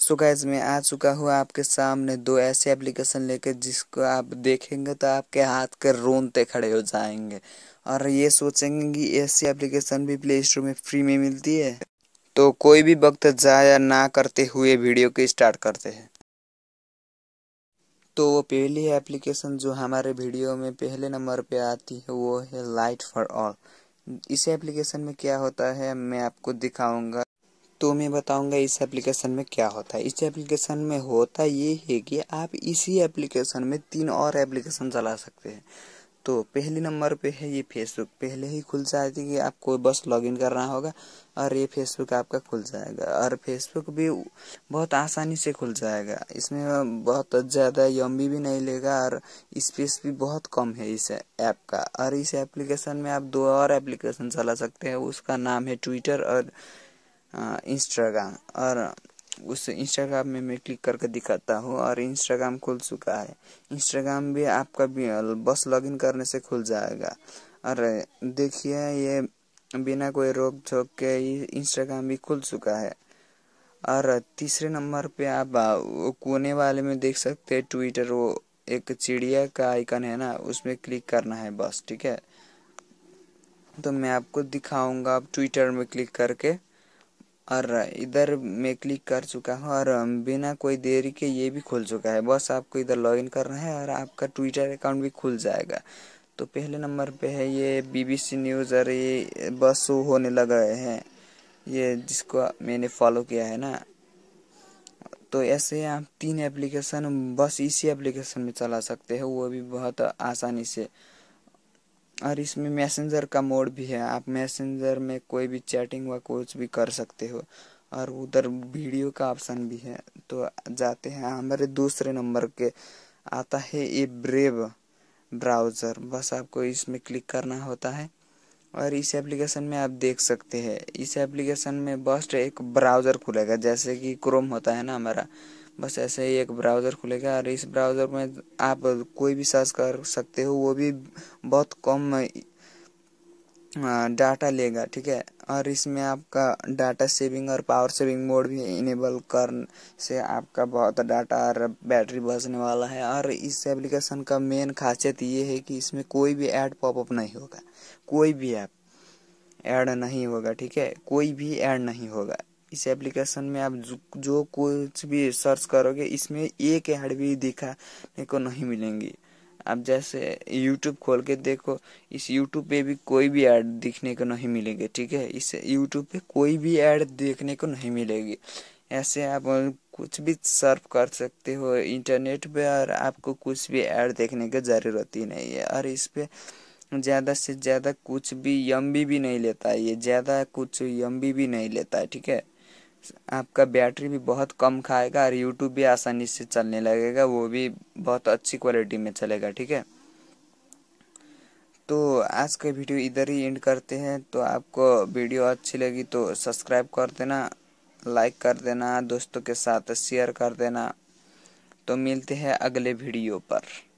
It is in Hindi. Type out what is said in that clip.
सो गैज मैं आ चुका हूँ आपके सामने दो ऐसे एप्लीकेशन लेके जिसको आप देखेंगे तो आपके हाथ के रोनते खड़े हो जाएंगे और ये सोचेंगे कि ऐसी एप्लीकेशन भी प्ले स्टोर में फ्री में मिलती है तो कोई भी वक्त ज़ाया ना करते हुए वीडियो को स्टार्ट करते हैं तो वो पहली एप्लीकेशन जो हमारे वीडियो में पहले नंबर पे आती है वो है लाइट फॉर ऑल इस एप्लीकेशन में क्या होता है मैं आपको दिखाऊंगा तो मैं बताऊंगा इस एप्लीकेशन में क्या होता है इस एप्लीकेशन में होता ये है कि आप इसी एप्लीकेशन में तीन और एप्लीकेशन चला सकते हैं तो पहले नंबर पे है ये फेसबुक पहले ही खुल जाती है कि आपको बस लॉगिन करना होगा और ये फेसबुक आपका खुल जाएगा और फेसबुक भी बहुत आसानी से खुल जाएगा इसमें बहुत ज़्यादा यम भी नहीं लेगा और स्पेस भी बहुत कम है इस ऐप का और इस एप्लीकेशन में आप दो और एप्लीकेशन चला सकते हैं उसका नाम है ट्विटर और इंस्टाग्राम और उस इंस्टाग्राम में मैं क्लिक करके दिखाता हूँ और इंस्टाग्राम खुल चुका है इंस्टाग्राम भी आपका भी बस लॉगिन करने से खुल जाएगा और देखिए ये बिना कोई रोक झोंक के इंस्टाग्राम भी खुल चुका है और तीसरे नंबर पे आप कोने वाले में देख सकते हैं ट्विटर वो एक चिड़िया का आइकन है ना उसमें क्लिक करना है बस ठीक है तो मैं आपको दिखाऊंगा आप ट्विटर में क्लिक करके और इधर मैं क्लिक कर चुका हूँ और बिना कोई देरी के ये भी खुल चुका है बस आपको इधर लॉगिन करना है और आपका ट्विटर अकाउंट भी खुल जाएगा तो पहले नंबर पे है ये बीबीसी न्यूज़ और ये बस शो होने लग रहे हैं ये जिसको मैंने फॉलो किया है ना तो ऐसे आप तीन एप्लीकेशन बस इसी एप्लीकेशन में चला सकते हो वो भी बहुत आसानी से और इसमें मैसेंजर का मोड भी है आप मैसेंजर में कोई भी चैटिंग व कुछ भी कर सकते हो और उधर वीडियो का ऑप्शन भी है तो जाते हैं हमारे दूसरे नंबर के आता है ये ब्रेव ब्राउज़र बस आपको इसमें क्लिक करना होता है और इस एप्लीकेशन में आप देख सकते हैं इस एप्लीकेशन में बस एक ब्राउज़र खुलेगा जैसे कि क्रोम होता है ना हमारा बस ऐसे ही एक ब्राउज़र खुलेगा और इस ब्राउज़र में आप कोई भी सर्च कर सकते हो वो भी बहुत कम डाटा लेगा ठीक है और इसमें आपका डाटा सेविंग और पावर सेविंग मोड भी इनेबल कर से आपका बहुत डाटा और बैटरी बचने वाला है और इस एप्लीकेशन का मेन खासियत ये है कि इसमें कोई भी ऐड पॉपअप नहीं होगा कोई भी ऐप ऐड नहीं होगा ठीक है कोई भी ऐड नहीं होगा इस एप्लीकेशन में आप जो जो कुछ भी सर्च करोगे इसमें एक ऐड भी दिखाने को नहीं मिलेंगी आप जैसे यूट्यूब खोल के देखो इस यूट्यूब पे भी कोई भी ऐड दिखने को नहीं मिलेंगे ठीक है इस यूट्यूब पे कोई भी ऐड देखने को नहीं मिलेगी ऐसे आप कुछ भी सर्फ कर सकते हो इंटरनेट पे और आपको कुछ भी ऐड देखने की ज़रूरत ही नहीं है और इस पर ज़्यादा से ज़्यादा कुछ भी यम भी, नहीं लेता है ये ज़्यादा कुछ यम भी, भी नहीं लेता है ठीक है आपका बैटरी भी बहुत कम खाएगा और यूट्यूब भी आसानी से चलने लगेगा वो भी बहुत अच्छी क्वालिटी में चलेगा ठीक है तो आज का वीडियो इधर ही एंड करते हैं तो आपको वीडियो अच्छी लगी तो सब्सक्राइब कर देना लाइक कर देना दोस्तों के साथ शेयर कर देना तो मिलते हैं अगले वीडियो पर